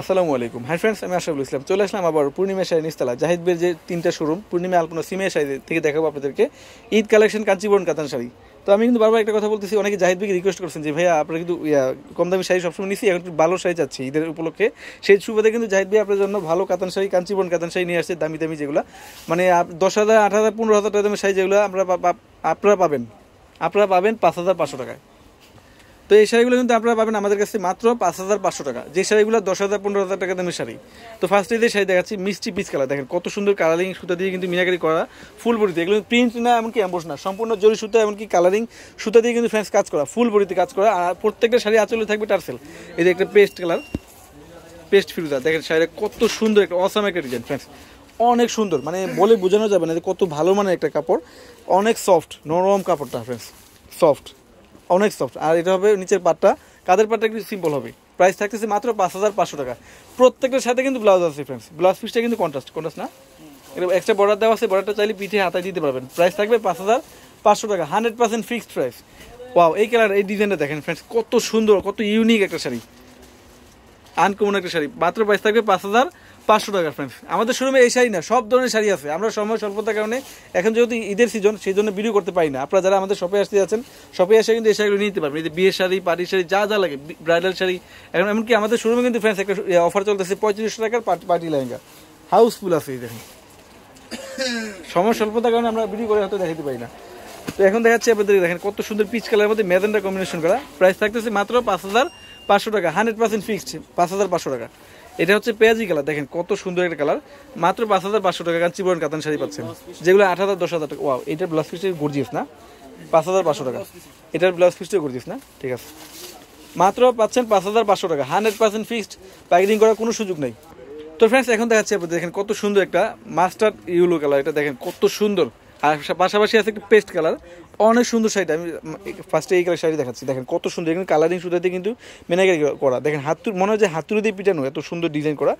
আসসালামু আলাইকুম হ্যাঁ ফ্রেন্ডস আমি আশরাফুল ইসলাম চলে আসলাম আবার পূর্ণিমা শাড়ি নিস্তালা জাহিদ বের যে তিনটা শোরুম পূর্ণিমা আলপনা সিমে শাড়ি থেকে দেখাবো আপনাদেরকে ঈদ কালেকশন কাঞ্চিবরণ কাতান শাড়ি তো আমি কিন্তু বারবার একটা কথা বলতেছি অনেকে জাহিদ রিকোয়েস্ট করছেন যে ভাইয়া আপনারা কিন্তু কম দামি শাড়ি সবসময় নিছি এখন একটু ভালো শাড়ি চাচ্ছি ঈদের উপলক্ষে সেই সুবাদে কিন্তু জাহিদ ভাই আপনার জন্য ভালো কাতান শাড়ি কাঞ্চিবরণ কাতান শাড়ি নিয়ে আসছে দামি দামি যেগুলো মানে দশ হাজার আট হাজার পনেরো হাজার টাকা দামি শাড়ি যেগুলো আমরা আপনারা পাবেন আপনারা পাবেন পাঁচ হাজার পাঁচশো টাকায় তো এই শাড়িগুলো কিন্তু আপনারা পাবেন আমাদের কাছে মাত্র পাঁচ হাজার পাঁচশো টাকা যে শাড়িগুলো দশ হাজার পনেরো হাজার টাকা দামের শাড়ি তো ফার্স্টে যে শাড়ি দেখাচ্ছি মিষ্টি পিস কালার দেখেন কত সুন্দর কালারিং সুতা দিয়ে কিন্তু মিনাকারি করা ফুল বড়িতে এগুলো প্রিন্ট না এমনকি অ্যাম্বোস না সম্পূর্ণ জরি সুতা এমনকি কালারিং সুতা দিয়ে কিন্তু ফ্রেন্স কাজ করা ফুল বড়িতে কাজ করা আর প্রত্যেকটা শাড়ি আচলে থাকবে টার্সেল এই যে একটা পেস্ট কালার পেস্ট ফিরুজা দেখেন শাড়িটা কত সুন্দর একটা অসাম একটা ডিজাইন ফ্রেন্ডস অনেক সুন্দর মানে বলে বোঝানো যাবে না যে কত ভালো মানের একটা কাপড় অনেক সফট নরম কাপড়টা ফ্রেন্ডস সফট অনেক সফট আর এটা হবে নিচের পাটটা কাদের পাটটা একটু সিম্পল হবে প্রাইস থাকতেছে মাত্র পাঁচ হাজার পাঁচশো টাকা প্রত্যেকটার সাথে কিন্তু ব্লাউজ আছে ফ্রেন্ডস ব্লাউজ পিসটা কিন্তু কন্ট্রাস্ট কন্ট্রাস্ট না এক্সট্রা বর্ডার দেওয়া আছে বর্ডারটা চাইলে পিঠে হাতায় দিতে পারবেন প্রাইস থাকবে পাঁচ হাজার পাঁচশো টাকা hundred percent fixed price wow এই কালার এই ডিজাইনটা দেখেন ফ্রেন্ডস কত সুন্দর কত ইউনিক একটা শাড়ি আনকমন একটা শাড়ি মাত্র প্রাইস থাকবে পাঁচ হাজার পাঁচশো টাকা ফ্রেন্ড আমাদের শোরুমে এই শাড়ি না সব ধরনের শাড়ি আছে আমরা সময় স্বল্পতার কারণে এখন যেহেতু ঈদের সিজন সেই জন্য বিড়িও করতে পারি না আপনারা যারা আমাদের শপে আসতে যাচ্ছেন শপে আসে কিন্তু এই শাড়িগুলো নিতে পারবেন এই বিয়ের শাড়ি পাড়ি শাড়ি যা যা লাগে ব্রাইডাল শাড়ি এখন এমনকি আমাদের শোরুমে কিন্তু ফ্রেন্ডস একটা অফার চলতেছে পঁয়ত্রিশশো টাকার পার্টি লেহেঙ্গা হাউসফুল আছে এই দেখেন সময় স্বল্পতার কারণে আমরা বিড়ি করে হয়তো দেখাতে পারি না তো এখন দেখাচ্ছি আপনাদের দেখেন কত সুন্দর পিচ কালারের মধ্যে মেদেনটা কম্বিনেশন করা প্রাইস থাকতেছে মাত্র পাঁচ হাজার পাঁচশো টাকা হান্ড্রেড পার্সেন্ট ফিক্সড পাঁচ হাজার পাঁচশো টাকা এটা হচ্ছে পেঁয়াজি কালার দেখেন কত সুন্দর একটা কালার মাত্র পাঁচ হাজার পাঁচশো টাকা কারণ চিবরন কাতান শাড়ি পাচ্ছেন যেগুলো আট হাজার দশ হাজার টাকা ও এটার ব্লাউজ পিসটা গর্জিয়াস না পাঁচ হাজার পাঁচশো টাকা এটার ব্লাউজ পিসটা গর্জিয়াস না ঠিক আছে মাত্র পাচ্ছেন পাঁচ হাজার পাঁচশো টাকা হান্ড্রেড পার্সেন্ট ফিক্সড প্যাকেটিং করার কোনো সুযোগ নেই তো ফ্রেন্ডস এখন দেখাচ্ছি আপনাদের দেখেন কত সুন্দর একটা মাস্টার ইউলো কালার এটা দেখেন কত সুন্দর আর পাশাপাশি আছে একটা পেস্ট কালার অনেক সুন্দর শাড়িটা আমি ফার্স্টে এই কালার শাড়ি দেখাচ্ছি দেখেন কত সুন্দর এখানে কালারিং সুতাতে কিন্তু মেনাকারি করা দেখেন হাতুর মনে হয় যে হাতুড়ি দিয়ে পিটানো এত সুন্দর ডিজাইন করা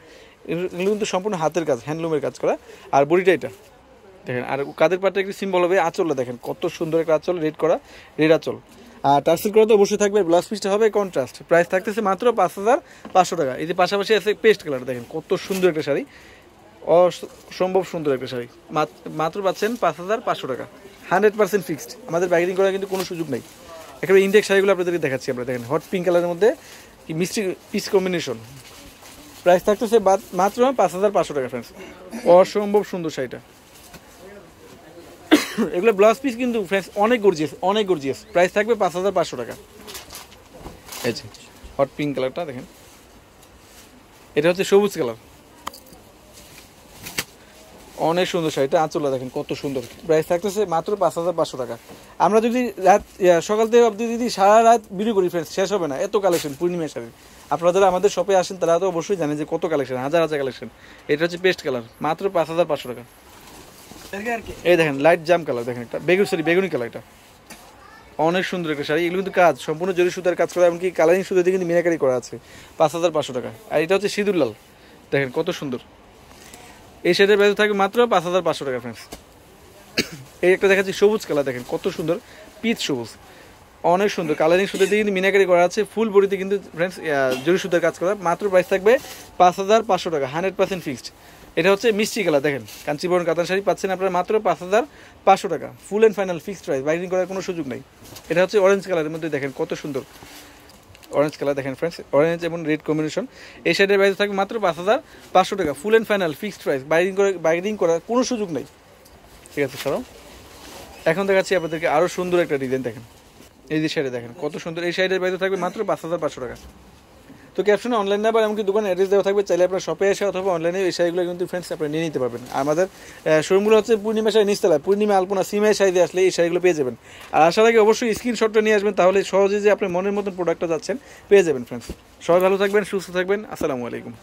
এগুলো কিন্তু সম্পূর্ণ হাতের কাজ হ্যান্ডলুমের কাজ করা আর বড়িটা এটা দেখেন আর কাদের পাটটা একটু সিম্বল হবে আঁচলটা দেখেন কত সুন্দর একটা আঁচল রেড করা রেড আঁচল আর টার্সেল করা তো অবশ্যই থাকবে ব্লাউজ পিসটা হবে কন্ট্রাস্ট প্রাইস থাকতেছে মাত্র পাঁচ হাজার পাঁচশো টাকা এই যে পাশাপাশি আছে পেস্ট কালার দেখেন কত সুন্দর একটা শাড়ি অসম্ভব সুন্দর একটা শাড়ি মাত্র পাচ্ছেন পাঁচ হাজার পাঁচশো টাকা হান্ড্রেড পার্সেন্ট ফিক্সড আমাদের বাইকিং করার কিন্তু কোনো সুযোগ নেই একেবারে ইন্ডেক্স শাড়িগুলো আপনাদেরকে দেখাচ্ছি আমরা দেখেন হট পিঙ্ক কালারের মধ্যে কি মিষ্টি পিস কম্বিনেশন প্রাইস সে মাত্র পাঁচ হাজার পাঁচশো টাকা ফ্রেন্ডস অসম্ভব সুন্দর শাড়িটা এগুলো ব্লাউজ পিস কিন্তু ফ্রেন্ডস অনেক গর্জিয়াস অনেক গর্জিয়াস প্রাইস থাকবে পাঁচ হাজার পাঁচশো টাকা হট পিঙ্ক কালারটা দেখেন এটা হচ্ছে সবুজ কালার অনেক সুন্দর শাড়িটা আঁচলা দেখেন কত সুন্দর প্রাইস থাকতেছে মাত্র পাঁচ হাজার পাঁচশো টাকা আমরা যদি রাত সকাল থেকে অবধি যদি সারা রাত ভিডিও করি ফ্রেন্ডস শেষ হবে না এত কালেকশন পূর্ণিমা শাড়ি আপনারা যারা আমাদের শপে আসেন তারা তো অবশ্যই জানেন যে কত কালেকশন হাজার হাজার কালেকশন এটা হচ্ছে পেস্ট কালার মাত্র পাঁচ হাজার পাঁচশো টাকা এই দেখেন লাইট জাম কালার দেখেন একটা বেগুন শাড়ি বেগুনি কালার এটা অনেক সুন্দর একটা শাড়ি এগুলো কিন্তু কাজ সম্পূর্ণ জরি সুতার কাজ করা এমনকি কালারিং দিয়ে কিন্তু মিনাকারি করা আছে পাঁচ হাজার পাঁচশো টাকা আর এটা হচ্ছে সিঁদুর লাল দেখেন কত সুন্দর এই শেডের ভ্যালু থাকবে মাত্র পাঁচ হাজার পাঁচশো টাকা ফ্রেন্ডস এই একটা দেখাচ্ছি সবুজ কালার দেখেন কত সুন্দর পিচ সবুজ অনেক সুন্দর কালারিং দিয়ে কিন্তু মিনাকারি করা আছে ফুল বড়িতে কিন্তু ফ্রেন্ডস জরি সুতোর কাজ করা মাত্র প্রাইস থাকবে পাঁচ হাজার পাঁচশো টাকা হান্ড্রেড পার্সেন্ট ফিক্সড এটা হচ্ছে মিষ্টি কালার দেখেন কাঞ্চিবরণ কাতান শাড়ি পাচ্ছেন আপনারা মাত্র পাঁচ হাজার পাঁচশো টাকা full and final fixed price বাইরিং করার কোনো সুযোগ নেই এটা হচ্ছে অরেঞ্জ কালারের মধ্যে দেখেন কত সুন্দর অরেঞ্জ কালার দেখেন ফ্রেন্ডস অরেঞ্জ এবং রেড কম্বিনেশন এই সাইডের প্রাইস থাকবে মাত্র পাঁচ হাজার পাঁচশো টাকা full and final fixed price বাইরিং করে বাইরিং করার কোনো সুযোগ নেই ঠিক আছে সরম এখন দেখাচ্ছি আপনাদেরকে আরও সুন্দর একটা ডিজাইন দেখেন এই যে সাইডে দেখেন কত সুন্দর এই সাইডের বাইরে থাকবে মাত্র পাঁচ হাজার পাঁচশো টাকা তো ক্যাপশনে অনলাইন নাম্বার এমনকি দোকানে অ্যাড্রেস দেওয়া থাকবে চাইলে আপনার শপে এসে অথবা অনলাইনে এই শাড়িগুলো কিন্তু ফ্রেন্ডস আপনারা নিয়ে নিতে পারবেন আমাদের শোরুমগুলো হচ্ছে পূর্ণিমা শাড়ি নিচতলা পূর্ণিমা আলপনা সিমাই শাড়ি আসলে এই সাইগুলো পেয়ে যাবেন আর আসার আগে অবশ্যই স্ক্রিনশটটা নিয়ে আসবেন তাহলে সহজে যে আপনার মনের মতন প্রোডাক্টটা যাচ্ছেন পেয়ে যাবেন ফ্রেন্ডস সবাই ভালো থাকবেন সুস্থ থাকবেন আসসালামু আলাইকুম